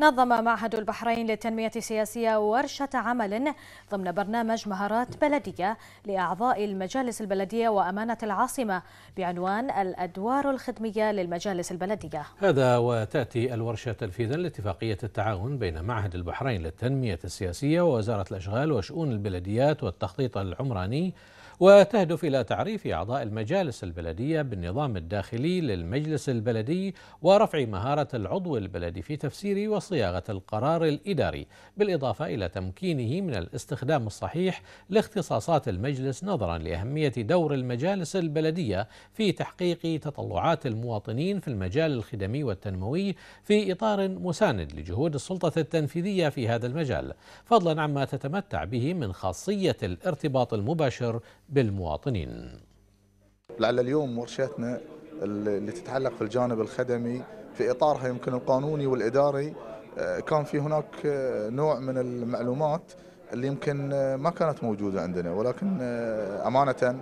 نظم معهد البحرين للتنمية السياسية ورشة عمل ضمن برنامج مهارات بلدية لأعضاء المجالس البلدية وأمانة العاصمة بعنوان الأدوار الخدمية للمجالس البلدية هذا وتأتي الورشة تنفيذا لاتفاقية التعاون بين معهد البحرين للتنمية السياسية ووزارة الأشغال وشؤون البلديات والتخطيط العمراني وتهدف إلى تعريف أعضاء المجالس البلدية بالنظام الداخلي للمجلس البلدي ورفع مهارة العضو البلدي في تفسير وصياغة القرار الإداري بالإضافة إلى تمكينه من الاستخدام الصحيح لاختصاصات المجلس نظرا لأهمية دور المجالس البلدية في تحقيق تطلعات المواطنين في المجال الخدمي والتنموي في إطار مساند لجهود السلطة التنفيذية في هذا المجال فضلا عما تتمتع به من خاصية الارتباط المباشر بالمواطنين لعل اليوم ورشتنا اللي تتعلق في الجانب الخدمي في إطارها يمكن القانوني والإداري آه، كان في هناك آه، نوع من المعلومات اللي يمكن آه، ما كانت موجودة عندنا ولكن أمانة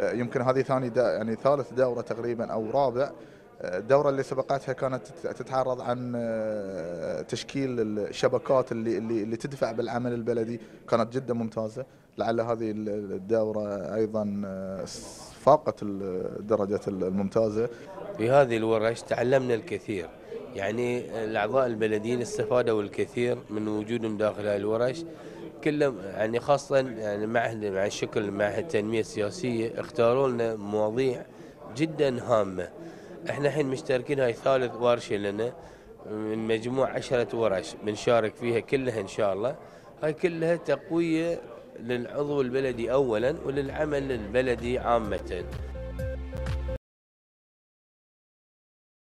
يمكن هذه ثاني دا يعني ثالث دورة تقريبا أو رابع الدوره اللي سبقتها كانت تتعرض عن آه، تشكيل الشبكات اللي اللي اللي تدفع بالعمل البلدي كانت جدا ممتازه لعل هذه الدوره ايضا آه، فاقت الدرجه الممتازه في هذه الورش تعلمنا الكثير يعني الاعضاء البلديين استفادوا الكثير من وجودهم داخل هذه الورش كلهم يعني خاصه يعني معهد مع شكل معهد التنميه السياسيه اختاروا لنا مواضيع جدا هامه احنا الحين مشتركين هاي ثالث ورشه لنا من مجموع عشرة ورش بنشارك فيها كلها ان شاء الله هاي كلها تقويه للعضو البلدي اولا وللعمل البلدي عامه